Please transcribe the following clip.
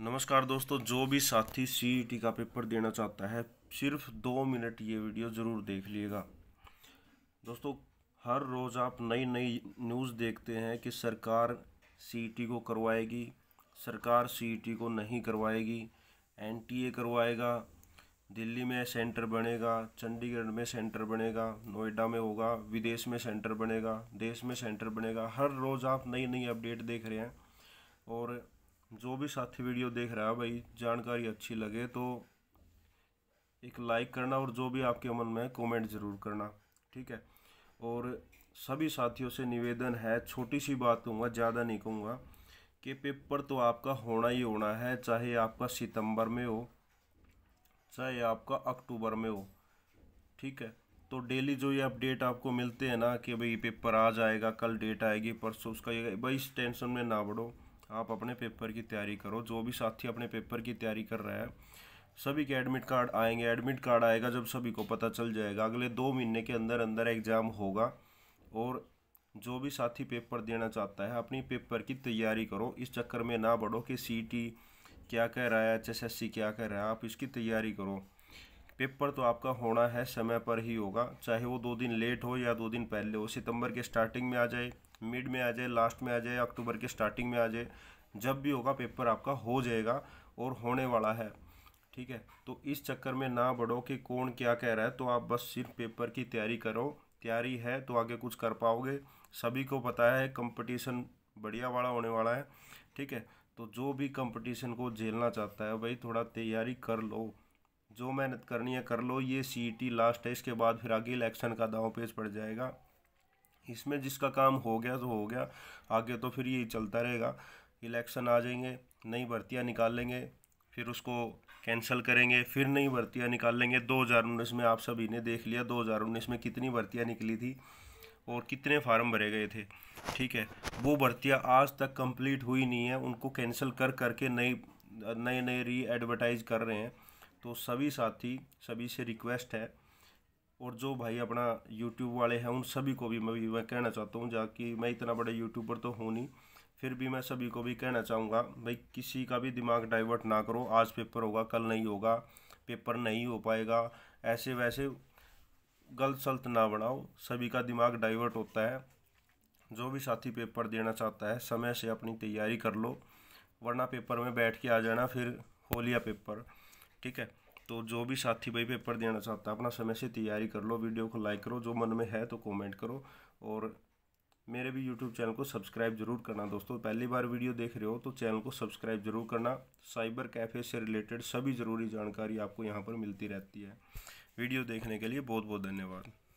नमस्कार दोस्तों जो भी साथी सी e का पेपर देना चाहता है सिर्फ दो मिनट ये वीडियो ज़रूर देख लीजिएगा दोस्तों हर रोज़ आप नई नई न्यूज़ देखते हैं कि सरकार सी e को करवाएगी सरकार सी e को नहीं करवाएगी एन करवाएगा दिल्ली में सेंटर बनेगा चंडीगढ़ में सेंटर बनेगा नोएडा में होगा विदेश में सेंटर बनेगा देश में सेंटर बनेगा हर रोज़ आप नई नई अपडेट देख रहे हैं और जो भी साथी वीडियो देख रहा है भाई जानकारी अच्छी लगे तो एक लाइक करना और जो भी आपके मन में कमेंट ज़रूर करना ठीक है और सभी साथियों से निवेदन है छोटी सी बात कहूँगा ज़्यादा नहीं कहूँगा कि पेपर तो आपका होना ही होना है चाहे आपका सितंबर में हो चाहे आपका अक्टूबर में हो ठीक है तो डेली जो ये अपडेट आपको मिलते हैं ना कि भाई पेपर आज आएगा कल डेट आएगी परसों उसका ये भाई इस टेंशन में ना बढ़ो आप अपने पेपर की तैयारी करो जो भी साथी अपने पेपर की तैयारी कर रहा है सभी के एडमिट कार्ड आएंगे एडमिट कार्ड आएगा जब सभी को पता चल जाएगा अगले दो महीने के अंदर अंदर एग्ज़ाम होगा और जो भी साथी पेपर देना चाहता है अपनी पेपर की तैयारी करो इस चक्कर में ना बढ़ो कि सी टी क्या कह रहा है एच सी क्या कह रहा है आप इसकी तैयारी करो पेपर तो आपका होना है समय पर ही होगा चाहे वो दो दिन लेट हो या दो दिन पहले हो सितंबर के स्टार्टिंग में आ जाए मिड में आ जाए लास्ट में आ जाए अक्टूबर के स्टार्टिंग में आ जाए जब भी होगा पेपर आपका हो जाएगा और होने वाला है ठीक है तो इस चक्कर में ना बढ़ो कि कौन क्या कह रहा है तो आप बस सिर्फ पेपर की तैयारी करो तैयारी है तो आगे कुछ कर पाओगे सभी को पता है कंपटीशन बढ़िया वाला होने वाला है ठीक है तो जो भी कंपटीशन को झेलना चाहता है भाई थोड़ा तैयारी कर लो जो मेहनत करनी है कर लो ये सी लास्ट e है इसके बाद फिर आगे इलेक्शन का दाव पेज पड़ जाएगा इसमें जिसका काम हो गया तो हो गया आगे तो फिर ये चलता रहेगा इलेक्शन आ जाएंगे नई भर्तियाँ निकाल लेंगे फिर उसको कैंसिल करेंगे फिर नई भर्तियाँ निकाल लेंगे दो हज़ार उन्नीस में आप सभी ने देख लिया दो हज़ार उन्नीस में कितनी भर्तियाँ निकली थी और कितने फार्म भरे गए थे ठीक है वो भर्तियाँ आज तक कंप्लीट हुई नहीं है उनको कैंसिल कर करके नई नए नए री एडवर्टाइज कर रहे हैं तो सभी साथी सभी से रिक्वेस्ट है और जो भाई अपना यूट्यूब वाले हैं उन सभी को भी मैं भी मैं कहना चाहता हूँ जाकि मैं इतना बड़े यूट्यूबर तो हूँ नहीं फिर भी मैं सभी को भी कहना चाहूँगा भाई किसी का भी दिमाग डाइवर्ट ना करो आज पेपर होगा कल नहीं होगा पेपर नहीं हो पाएगा ऐसे वैसे गलत सलत ना बनाओ सभी का दिमाग डाइवर्ट होता है जो भी साथी पेपर देना चाहता है समय से अपनी तैयारी कर लो वरना पेपर में बैठ के आ जाना फिर हो लिया पेपर ठीक है तो जो भी साथी भाई पेपर देना चाहता है अपना समय से तैयारी कर लो वीडियो को लाइक करो जो मन में है तो कमेंट करो और मेरे भी यूट्यूब चैनल को सब्सक्राइब जरूर करना दोस्तों पहली बार वीडियो देख रहे हो तो चैनल को सब्सक्राइब जरूर करना साइबर कैफ़े से रिलेटेड सभी ज़रूरी जानकारी आपको यहाँ पर मिलती रहती है वीडियो देखने के लिए बहुत बहुत धन्यवाद